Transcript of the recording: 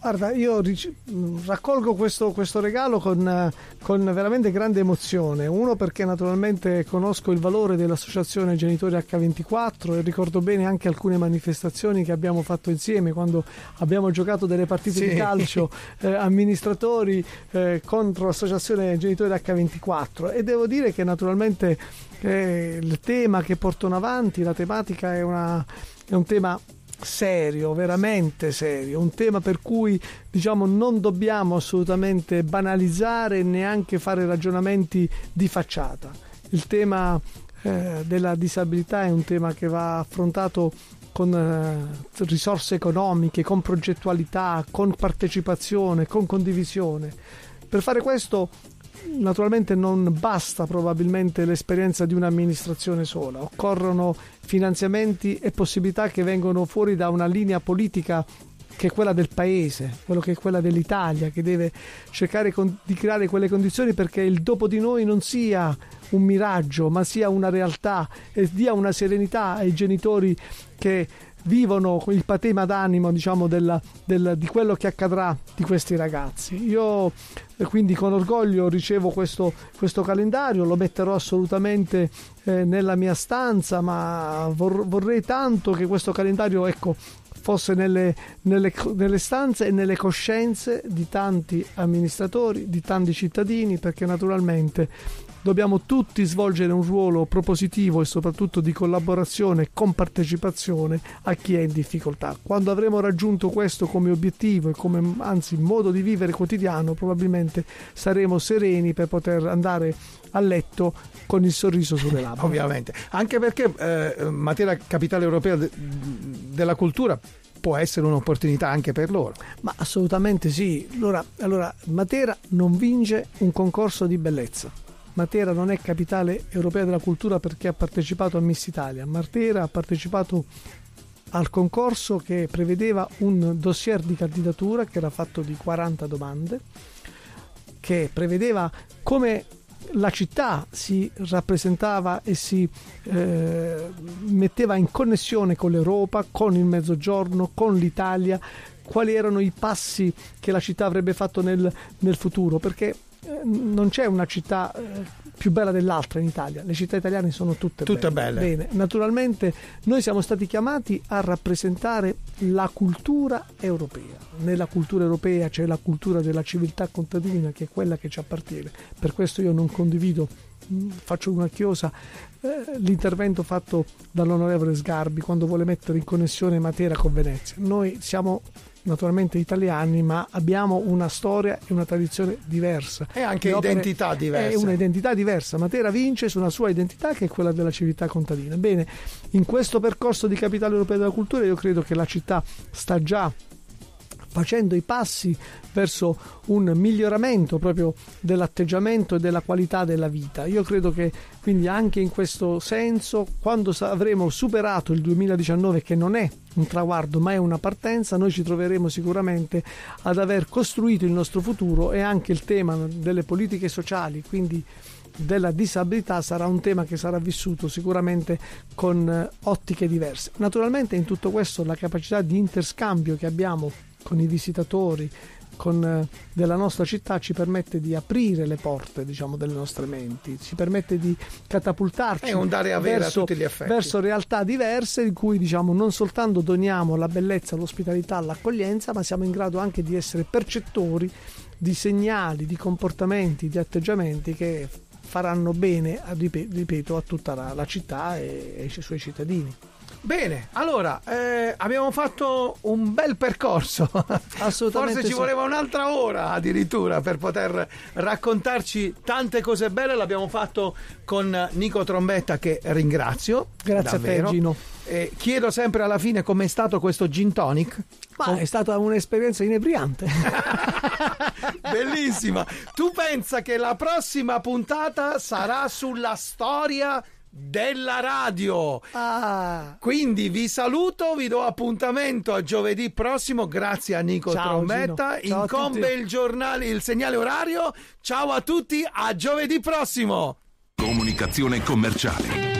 Guarda, io mm, raccolgo questo, questo regalo con, con, veramente grande emozione. Uno perché naturalmente conosco il valore dell'associazione Genitori H24 e ricordo bene anche alcune manifestazioni che abbiamo fatto insieme quando abbiamo giocato delle partite sì. di calcio eh, amministratori eh, contro l'associazione Genitori H24 e devo dire che naturalmente eh, il tema che portano avanti, la tematica è, una, è un tema serio, veramente serio, un tema per cui diciamo non dobbiamo assolutamente banalizzare e neanche fare ragionamenti di facciata. Il tema eh, della disabilità è un tema che va affrontato con eh, risorse economiche, con progettualità, con partecipazione, con condivisione. Per fare questo naturalmente non basta probabilmente l'esperienza di un'amministrazione sola, occorrono finanziamenti e possibilità che vengono fuori da una linea politica che è quella del paese, quello che è quella dell'Italia, che deve cercare di creare quelle condizioni perché il dopo di noi non sia un miraggio, ma sia una realtà e dia una serenità ai genitori che vivono il patema d'animo diciamo del, del, di quello che accadrà di questi ragazzi io eh, quindi con orgoglio ricevo questo, questo calendario lo metterò assolutamente eh, nella mia stanza ma vor, vorrei tanto che questo calendario ecco fosse nelle, nelle, nelle stanze e nelle coscienze di tanti amministratori, di tanti cittadini, perché naturalmente dobbiamo tutti svolgere un ruolo propositivo e soprattutto di collaborazione e compartecipazione a chi è in difficoltà. Quando avremo raggiunto questo come obiettivo e come anzi modo di vivere quotidiano, probabilmente saremo sereni per poter andare a a letto con il sorriso sulle labbra. Ovviamente, anche perché eh, materia capitale europea de- della cultura può essere un'opportunità anche per loro. Ma assolutamente sì. Allora, allora, Matera non vince un concorso di bellezza. Matera non è capitale europea della cultura perché ha partecipato a Miss Italia. Matera ha partecipato al concorso che prevedeva un dossier di candidatura che era fatto di 40 domande che prevedeva come la città si rappresentava e si eh, metteva in connessione con l'Europa, con il Mezzogiorno, con l'Italia, quali erano i passi che la città avrebbe fatto nel, nel futuro, perché eh, non c'è una città eh, più bella dell'altra in Italia. Le città italiane sono tutte, tutte belle. belle. Naturalmente noi siamo stati chiamati a rappresentare la cultura europea. Nella cultura europea c'è la cultura della civiltà contadina che è quella che ci appartiene. Per questo io non condivido faccio una chiosa, eh, l'intervento fatto dall'onorevole Sgarbi quando vuole mettere in connessione Matera con Venezia. Noi siamo naturalmente italiani, ma abbiamo una storia e una tradizione diversa. E anche Le identità diverse. È un'identità diversa. Matera vince su una sua identità che è quella della civiltà contadina. Bene, in questo percorso di capitale europea della cultura io credo che la città sta già facendo i passi verso un miglioramento proprio dell'atteggiamento e della qualità della vita. Io credo che quindi anche in questo senso, quando avremo superato il 2019, che non è un traguardo ma è una partenza, noi ci troveremo sicuramente ad aver costruito il nostro futuro e anche il tema delle politiche sociali, quindi della disabilità sarà un tema che sarà vissuto sicuramente con eh, ottiche diverse. Naturalmente in tutto questo la capacità di interscambio che abbiamo con i visitatori con, eh, della nostra città ci permette di aprire le porte diciamo, delle nostre menti, ci permette di catapultarci a È un dare verso, verso, realtà diverse in cui diciamo, non soltanto doniamo la bellezza, l'ospitalità, l'accoglienza, ma siamo in grado anche di essere percettori di segnali, di comportamenti, di atteggiamenti che faranno bene, ripeto, a tutta la, la città e ai suoi cittadini. Bene, allora eh, abbiamo fatto un bel percorso. Assolutamente. Forse ci sì. voleva un'altra ora addirittura per poter raccontarci tante cose belle. L'abbiamo fatto con Nico Trombetta, che ringrazio. Grazie davvero. a te, Gino. Eh, chiedo sempre alla fine com'è stato questo gin tonic. Ma è stata un'esperienza inebriante. Bellissima. Tu pensa che la prossima puntata sarà sulla storia della radio. Ah. Quindi vi saluto, vi do appuntamento a giovedì prossimo. Grazie a Nico Ciao, Trombetta. Ciao Incombe il giornale, il segnale orario. Ciao a tutti, a giovedì prossimo. Comunicazione commerciale